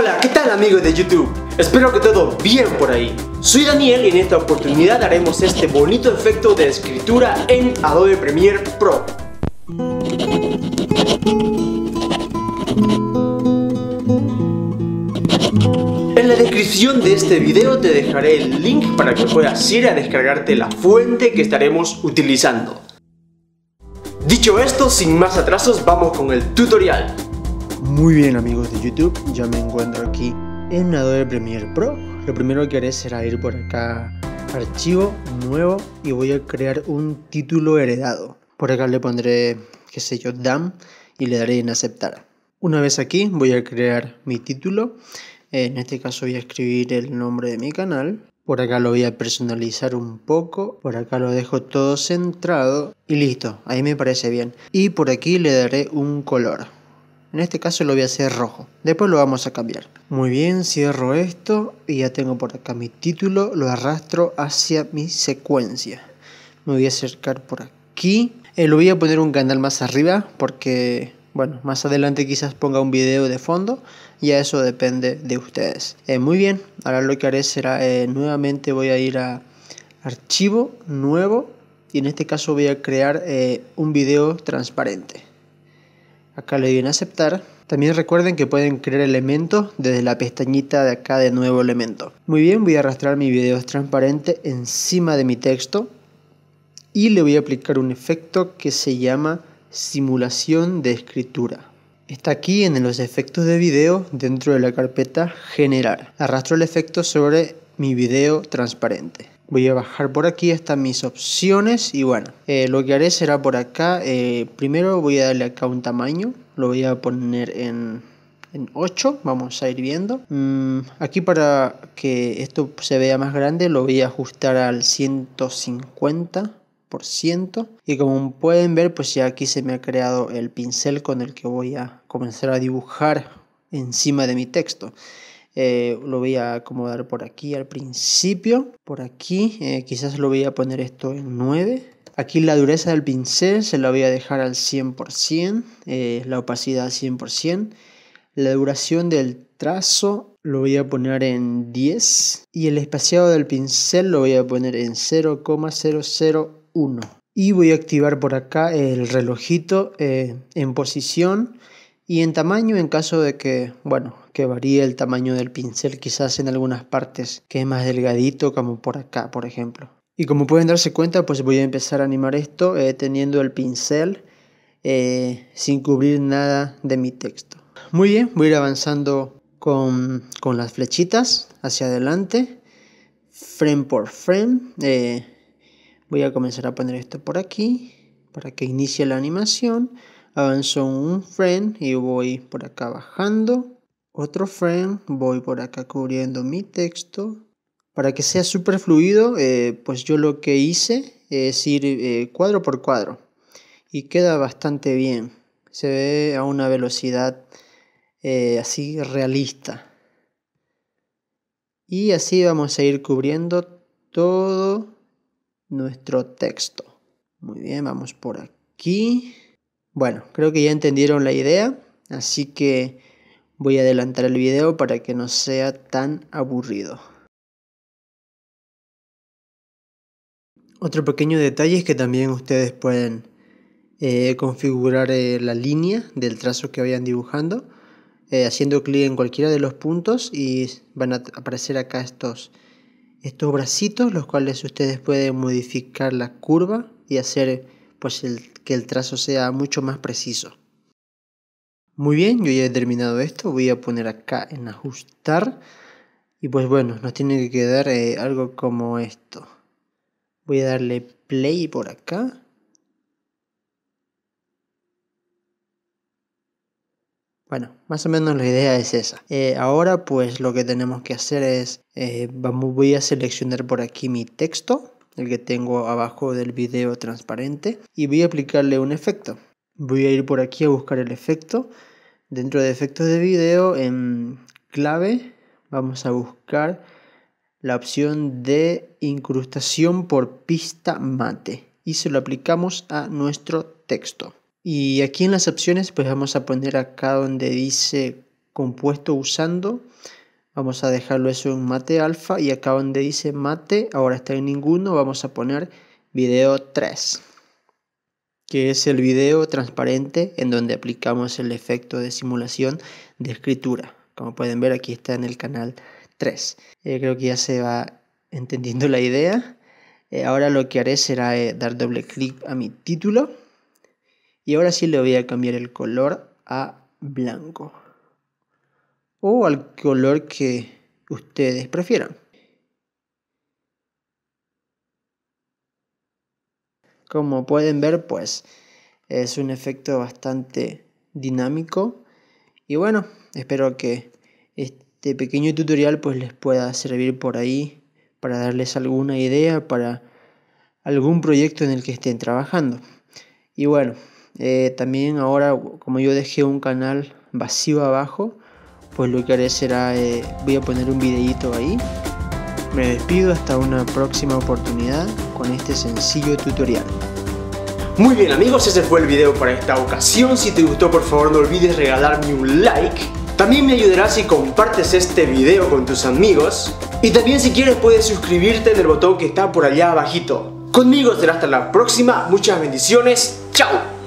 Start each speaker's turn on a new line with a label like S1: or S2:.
S1: Hola, ¿qué tal amigos de YouTube? Espero que todo bien por ahí. Soy Daniel y en esta oportunidad haremos este bonito efecto de escritura en Adobe Premiere Pro. En la descripción de este video te dejaré el link para que puedas ir a descargarte la fuente que estaremos utilizando. Dicho esto, sin más atrasos, vamos con el tutorial.
S2: Muy bien amigos de YouTube, ya me encuentro aquí en Adobe Premiere Pro. Lo primero que haré será ir por acá, archivo, nuevo, y voy a crear un título heredado. Por acá le pondré, qué sé yo, DAM, y le daré en aceptar. Una vez aquí voy a crear mi título. En este caso voy a escribir el nombre de mi canal. Por acá lo voy a personalizar un poco. Por acá lo dejo todo centrado. Y listo, ahí me parece bien. Y por aquí le daré un color. En este caso lo voy a hacer rojo. Después lo vamos a cambiar. Muy bien, cierro esto y ya tengo por acá mi título. Lo arrastro hacia mi secuencia. Me voy a acercar por aquí. Eh, lo voy a poner un canal más arriba porque, bueno, más adelante quizás ponga un video de fondo. Y a eso depende de ustedes. Eh, muy bien, ahora lo que haré será eh, nuevamente voy a ir a archivo nuevo y en este caso voy a crear eh, un video transparente. Acá le doy en aceptar. También recuerden que pueden crear elementos desde la pestañita de acá de nuevo elemento. Muy bien, voy a arrastrar mi video transparente encima de mi texto y le voy a aplicar un efecto que se llama simulación de escritura. Está aquí en los efectos de video dentro de la carpeta generar. Arrastro el efecto sobre mi video transparente voy a bajar por aquí están mis opciones y bueno eh, lo que haré será por acá eh, primero voy a darle acá un tamaño lo voy a poner en, 8 vamos a ir viendo mm, aquí para que esto se vea más grande lo voy a ajustar al 150 y como pueden ver pues ya aquí se me ha creado el pincel con el que voy a comenzar a dibujar encima de mi texto eh, lo voy a acomodar por aquí al principio, por aquí, eh, quizás lo voy a poner esto en 9. Aquí la dureza del pincel se la voy a dejar al 100%, eh, la opacidad al 100%. La duración del trazo lo voy a poner en 10 y el espaciado del pincel lo voy a poner en 0,001. Y voy a activar por acá el relojito en posición y en tamaño en caso de que, bueno, que varía el tamaño del pincel quizás en algunas partes, que es más delgadito como por acá, por ejemplo. Y como pueden darse cuenta, pues voy a empezar a animar esto eh, teniendo el pincel eh, sin cubrir nada de mi texto. Muy bien, voy a ir avanzando con, las flechitas hacia adelante, frame por frame. Eh, voy a comenzar a poner esto por aquí para que inicie la animación. Avanzo un frame y voy por acá bajando otro frame, voy por acá cubriendo mi texto. Para que sea súper fluido, eh, pues yo lo que hice es ir eh, cuadro por cuadro y queda bastante bien. Se ve a una velocidad eh, así realista. Y así vamos a ir cubriendo todo nuestro texto. Muy bien, vamos por aquí. Bueno, creo que ya entendieron la idea, así que Voy a adelantar el video para que no sea tan aburrido. Otro pequeño detalle es que también ustedes pueden eh, configurar eh, la línea del trazo que vayan dibujando eh, haciendo clic en cualquiera de los puntos y van a aparecer acá estos, estos bracitos los cuales ustedes pueden modificar la curva y hacer pues, que el trazo sea mucho más preciso. Muy bien, yo ya he terminado esto, voy a poner acá en ajustar y pues bueno, nos tiene que quedar eh, algo como esto. Voy a darle play por acá. Bueno, más o menos la idea es esa. Eh, ahora pues lo que tenemos que hacer es, eh, vamos, voy a seleccionar por aquí mi texto, el que tengo abajo del video transparente, y voy a aplicarle un efecto. Voy a ir por aquí a buscar el efecto Dentro de efectos de video, en clave, vamos a buscar la opción de incrustación por pista mate y se lo aplicamos a nuestro texto. Y aquí en las opciones, pues vamos a poner acá donde dice compuesto usando, vamos a dejarlo eso en mate alfa y acá donde dice mate, ahora está en ninguno, vamos a poner video 3 que es el video transparente en donde aplicamos el efecto de simulación de escritura. Como pueden ver, aquí está en el canal 3. Eh, creo que ya se va entendiendo la idea. Eh, ahora lo que haré será eh, dar doble clic a mi título. Y ahora sí le voy a cambiar el color a blanco. O al color que ustedes prefieran. Como pueden ver, pues es un efecto bastante dinámico. Y bueno, espero que este pequeño tutorial pues les pueda servir por ahí para darles alguna idea para algún proyecto en el que estén trabajando. Y bueno, eh, también ahora como yo dejé un canal vacío abajo, pues lo que haré será, eh, voy a poner un videíto ahí me despido hasta una próxima oportunidad con este sencillo tutorial.
S1: Muy bien amigos, ese fue el video para esta ocasión. Si te gustó por favor no olvides regalarme un like. También me ayudará si compartes este video con tus amigos. Y también si quieres puedes suscribirte en el botón que está por allá abajito. Conmigo será hasta la próxima, muchas bendiciones, chao.